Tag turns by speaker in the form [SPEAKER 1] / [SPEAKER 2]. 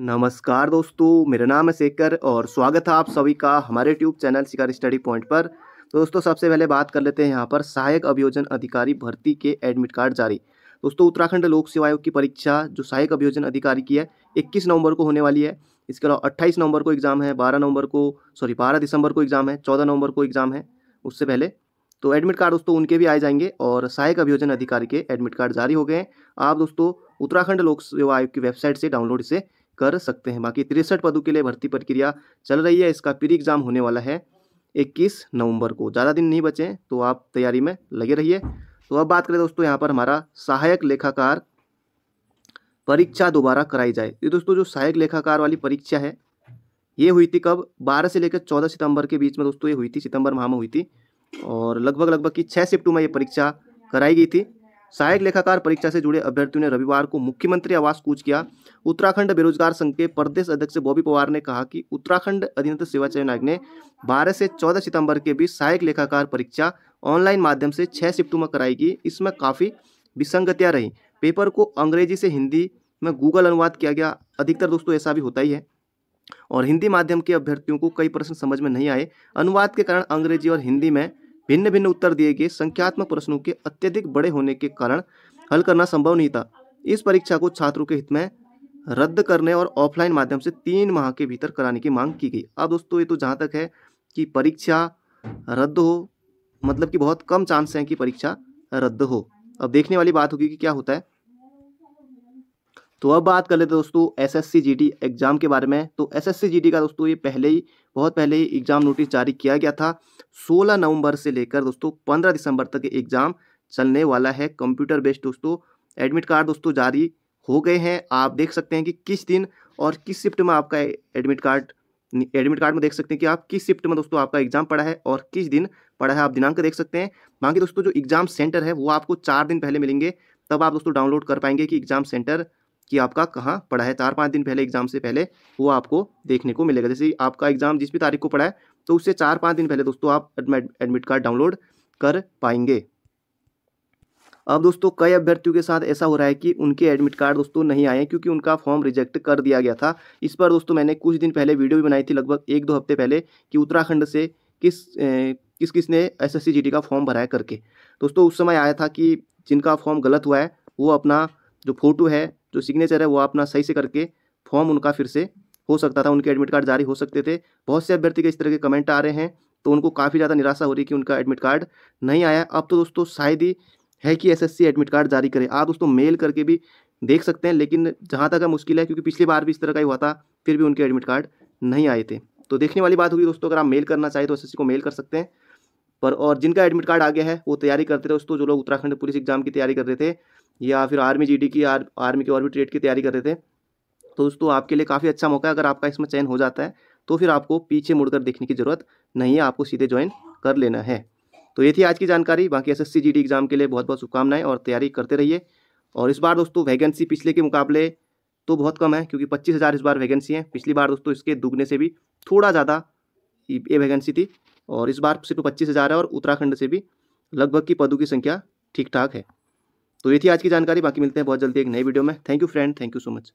[SPEAKER 1] नमस्कार दोस्तों मेरा नाम है शेखर और स्वागत है आप सभी का हमारे YouTube channel Shikar study point पर तो दोस्तों सबसे पहले बात कर लेते हैं यहाँ पर सहायक अभियोजन अधिकारी भर्ती के एडमिट कार्ड जारी दोस्तों उत्तराखंड लोक सेवा आयोग की परीक्षा जो सहायक अभियोजन अधिकारी की है इक्कीस नवंबर को होने वाली है इसके अलावा अट्ठाईस नवंबर को एग्ज़ाम है बारह नवंबर को सॉरी बारह दिसंबर को एग्ज़ाम है चौदह नवंबर को एग्ज़ाम है उससे पहले तो एडमिट कार्ड दोस्तों उनके भी आए जाएंगे और सहायक अभियोजन अधिकारी के एडमिट कार्ड जारी हो गए हैं आप दोस्तों उत्तराखंड लोक सेवा आयोग की वेबसाइट से डाउनलोड इसे कर सकते हैं बाकी तिरसठ पदों के लिए भर्ती प्रक्रिया चल रही है इसका प्री एग्जाम होने वाला है इक्कीस नवंबर को ज़्यादा दिन नहीं बचे तो आप तैयारी में लगे रहिए तो अब बात करें दोस्तों यहाँ पर हमारा सहायक लेखाकार परीक्षा दोबारा कराई जाए ये तो दोस्तों जो सहायक लेखाकार वाली परीक्षा है ये हुई थी कब 12 से लेकर 14 सितंबर के बीच में दोस्तों ये हुई थी सितंबर माह में हुई थी और लगभग लगभग की छः शिफ्टों में ये परीक्षा कराई गई थी सहायक लेखाकार परीक्षा से जुड़े अभ्यर्थियों ने रविवार को मुख्यमंत्री आवास कूच किया उत्तराखंड बेरोजगार संघ के प्रदेश अध्यक्ष बॉबी पवार ने कहा कि उत्तराखंड अधीनस्थ सेवा चयन आयोग ने 12 से 14 सितंबर के बीच सहायक लेखाकार परीक्षा ऑनलाइन माध्यम से छः शिफ्टों में कराएगी इसमें काफ़ी विसंगतियाँ रही पेपर को अंग्रेजी से हिंदी में गूगल अनुवाद किया गया अधिकतर दोस्तों ऐसा भी होता ही है और हिंदी माध्यम के अभ्यर्थियों को कई प्रश्न समझ में नहीं आए अनुवाद के कारण अंग्रेजी और हिंदी में भिन्न भिन्न उत्तर दिए गए संख्यात्मक प्रश्नों के अत्यधिक बड़े होने के कारण हल करना संभव नहीं था इस परीक्षा को छात्रों के हित में रद्द करने और ऑफलाइन माध्यम से तीन माह के भीतर कराने की मांग की गई अब दोस्तों ये तो जहाँ तक है कि परीक्षा रद्द हो मतलब कि बहुत कम चांस हैं कि परीक्षा रद्द हो अब देखने वाली बात होगी कि क्या होता है तो अब बात कर लेते दोस्तों एसएससी जीडी एग्ज़ाम के बारे में तो एसएससी जीडी का दोस्तों ये पहले ही बहुत पहले ही एग्ज़ाम नोटिस जारी किया गया था 16 नवंबर से लेकर दोस्तों 15 दिसंबर तक एग्ज़ाम चलने वाला है कंप्यूटर बेस्ड दोस्तों एडमिट कार्ड दोस्तों जारी हो गए हैं आप देख सकते हैं कि किस दिन और किस शिफ्ट में आपका एडमिट कार्ड एडमिट कार्ड में देख सकते हैं कि आप किस शिफ्ट में दोस्तों आपका एग्जाम पड़ा है और किस दिन पढ़ा है आप दिनांक देख सकते हैं बाकी दोस्तों जो एग्जाम सेंटर है वो आपको चार दिन पहले मिलेंगे तब आप दोस्तों डाउनलोड कर पाएंगे कि एग्जाम सेंटर कि आपका कहाँ पढ़ा है चार पाँच दिन पहले एग्जाम से पहले वो आपको देखने को मिलेगा जैसे आपका एग्जाम जिस भी तारीख को पढ़ा है तो उससे चार पाँच दिन पहले दोस्तों आप एडमिट कार्ड डाउनलोड कर पाएंगे अब दोस्तों कई अभ्यर्थियों के साथ ऐसा हो रहा है कि उनके एडमिट कार्ड दोस्तों नहीं आए क्योंकि उनका फॉर्म रिजेक्ट कर दिया गया था इस पर दोस्तों मैंने कुछ दिन पहले वीडियो भी बनाई थी लगभग एक दो हफ्ते पहले कि उत्तराखंड से किस ए, किस किस ने एस एस का फॉर्म भराया करके दोस्तों उस समय आया था कि जिनका फॉर्म गलत हुआ है वो अपना जो फोटो है जो सिग्नेचर है वो अपना सही से करके फॉर्म उनका फिर से हो सकता था उनके एडमिट कार्ड जारी हो सकते थे बहुत से अभ्यर्थी के इस तरह के कमेंट आ रहे हैं तो उनको काफ़ी ज़्यादा निराशा हो रही कि उनका एडमिट कार्ड नहीं आया अब तो दोस्तों शायद ही है कि एसएससी एडमिट कार्ड जारी करे आप दोस्तों मेल करके भी देख सकते हैं लेकिन जहाँ तक मुश्किल है क्योंकि पिछली बार भी इस तरह का ही हुआ था फिर भी उनके एडमिट कार्ड नहीं आए थे तो देखने वाली बात होगी दोस्तों अगर आप मेल करना चाहें तो एस को मेल कर सकते हैं पर और जिनका एडमिट कार्ड आ गया है वो तैयारी करते थे दोस्तों जो लोग उत्तराखंड पुलिस एग्जाम की तैयारी कर रहे थे या फिर आर्मी जीडी की आर, आर्मी के और भी ट्रेड की तैयारी कर रहे थे तो दोस्तों आपके लिए काफ़ी अच्छा मौका है अगर आपका इसमें चयन हो जाता है तो फिर आपको पीछे मुड़कर देखने की ज़रूरत नहीं है आपको सीधे ज्वाइन कर लेना है तो ये थी आज की जानकारी बाकी एस एस एग्ज़ाम के लिए बहुत बहुत शुभकामनाएं और तैयारी करते रहिए और इस बार दोस्तों वैकेंसी पिछले के मुकाबले तो बहुत कम है क्योंकि पच्चीस हज़ार इस बार वैकेंसी है पिछली बार दोस्तों इसके दुगने से भी थोड़ा ज़्यादा ये वैकेंसी थी और इस बार सिर्फ पच्चीस हज़ार है और उत्तराखंड से भी लगभग की पदों की संख्या ठीक ठाक है तो ये थी आज की जानकारी बाकी मिलते हैं बहुत जल्दी एक नई वीडियो में thank you friend thank you so much